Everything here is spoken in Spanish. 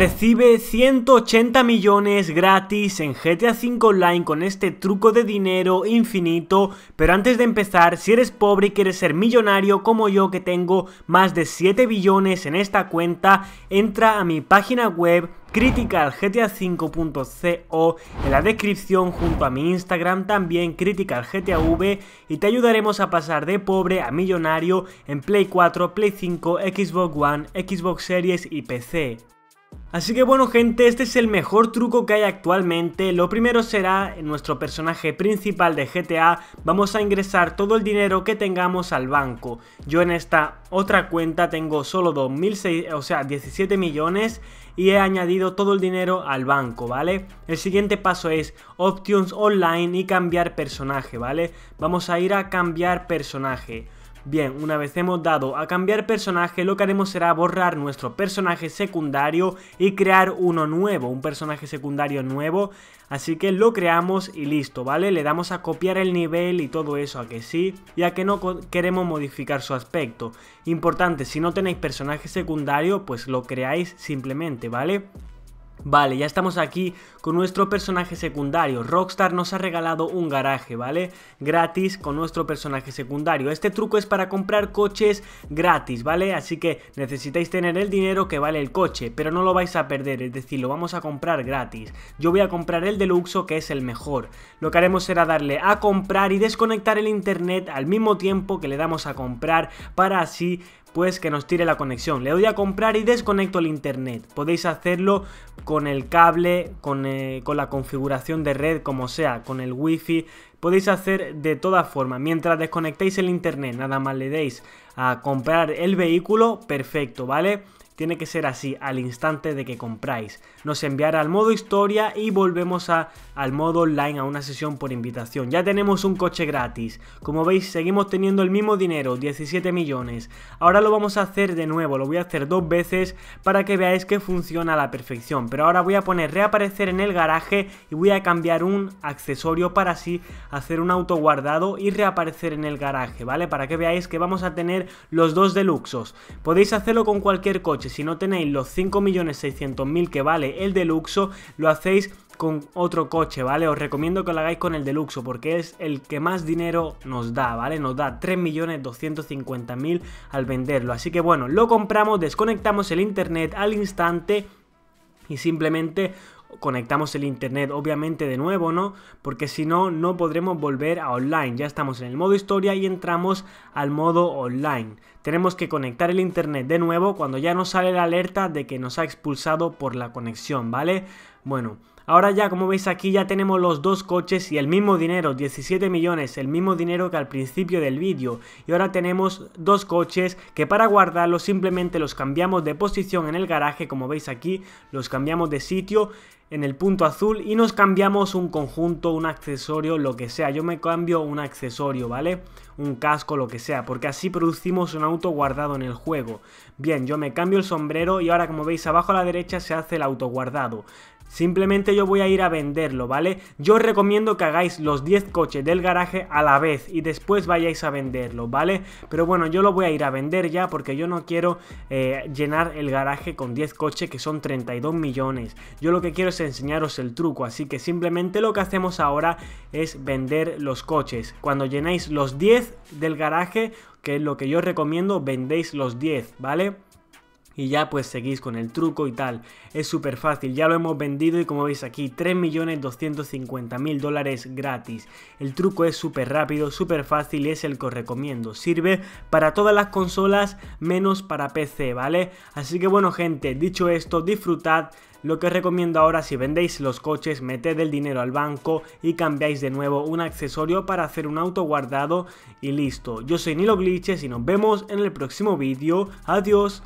Recibe 180 millones gratis en GTA V Online con este truco de dinero infinito, pero antes de empezar, si eres pobre y quieres ser millonario como yo que tengo más de 7 billones en esta cuenta, entra a mi página web criticalgta5.co en la descripción junto a mi Instagram también criticalgtav y te ayudaremos a pasar de pobre a millonario en Play 4, Play 5, Xbox One, Xbox Series y PC. Así que bueno gente, este es el mejor truco que hay actualmente, lo primero será en nuestro personaje principal de GTA, vamos a ingresar todo el dinero que tengamos al banco. Yo en esta otra cuenta tengo solo 2006, o sea, 17 millones y he añadido todo el dinero al banco, ¿vale? El siguiente paso es Options Online y cambiar personaje, ¿vale? Vamos a ir a cambiar personaje. Bien, una vez hemos dado a cambiar personaje, lo que haremos será borrar nuestro personaje secundario y crear uno nuevo, un personaje secundario nuevo. Así que lo creamos y listo, ¿vale? Le damos a copiar el nivel y todo eso a que sí, ya que no queremos modificar su aspecto. Importante, si no tenéis personaje secundario, pues lo creáis simplemente, ¿vale? Vale, ya estamos aquí con nuestro personaje secundario. Rockstar nos ha regalado un garaje, ¿vale? Gratis con nuestro personaje secundario. Este truco es para comprar coches gratis, ¿vale? Así que necesitáis tener el dinero que vale el coche, pero no lo vais a perder, es decir, lo vamos a comprar gratis. Yo voy a comprar el deluxo que es el mejor. Lo que haremos será darle a comprar y desconectar el internet al mismo tiempo que le damos a comprar para así pues que nos tire la conexión. Le doy a comprar y desconecto el internet. Podéis hacerlo con el cable, con, eh, con, la configuración de red, como sea, con el wifi. Podéis hacer de todas formas. Mientras desconectéis el internet, nada más le deis a comprar el vehículo, perfecto, ¿vale? tiene que ser así al instante de que compráis. Nos enviará al modo historia y volvemos a, al modo online a una sesión por invitación. Ya tenemos un coche gratis. Como veis seguimos teniendo el mismo dinero, 17 millones. Ahora lo vamos a hacer de nuevo, lo voy a hacer dos veces para que veáis que funciona a la perfección. Pero ahora voy a poner reaparecer en el garaje y voy a cambiar un accesorio para así hacer un auto guardado y reaparecer en el garaje, ¿vale? Para que veáis que vamos a tener los dos deluxos. Podéis hacerlo con cualquier coche si no tenéis los 5.600.000 que vale el Deluxo, lo hacéis con otro coche, ¿vale? Os recomiendo que lo hagáis con el Deluxo porque es el que más dinero nos da, ¿vale? Nos da 3.250.000 al venderlo. Así que bueno, lo compramos, desconectamos el internet al instante y simplemente conectamos el internet obviamente de nuevo, ¿no? Porque si no, no podremos volver a online. Ya estamos en el modo historia y entramos al modo online. Tenemos que conectar el internet de nuevo cuando ya nos sale la alerta de que nos ha expulsado por la conexión, ¿vale? Bueno, Ahora ya, como veis aquí, ya tenemos los dos coches y el mismo dinero, 17 millones, el mismo dinero que al principio del vídeo. Y ahora tenemos dos coches que para guardarlos simplemente los cambiamos de posición en el garaje, como veis aquí, los cambiamos de sitio en el punto azul y nos cambiamos un conjunto, un accesorio, lo que sea. Yo me cambio un accesorio, ¿vale? Un casco, lo que sea, porque así producimos un auto guardado en el juego. Bien, yo me cambio el sombrero y ahora como veis abajo a la derecha se hace el auto guardado. Simplemente yo voy a ir a venderlo, ¿vale? Yo os recomiendo que hagáis los 10 coches del garaje a la vez y después vayáis a venderlo, ¿vale? Pero bueno, yo lo voy a ir a vender ya porque yo no quiero eh, llenar el garaje con 10 coches que son 32 millones. Yo lo que quiero es enseñaros el truco, así que simplemente lo que hacemos ahora es vender los coches. Cuando llenáis los 10 del garaje, que es lo que yo recomiendo, vendéis los 10, ¿vale? y ya pues seguís con el truco y tal. Es súper fácil, ya lo hemos vendido y como veis aquí 3.250.000 dólares gratis. El truco es súper rápido, súper fácil y es el que os recomiendo. Sirve para todas las consolas menos para PC, ¿vale? Así que bueno gente, dicho esto, disfrutad. Lo que os recomiendo ahora si vendéis los coches, meted el dinero al banco y cambiáis de nuevo un accesorio para hacer un auto guardado y listo. Yo soy Nilo Glitches y nos vemos en el próximo vídeo. Adiós.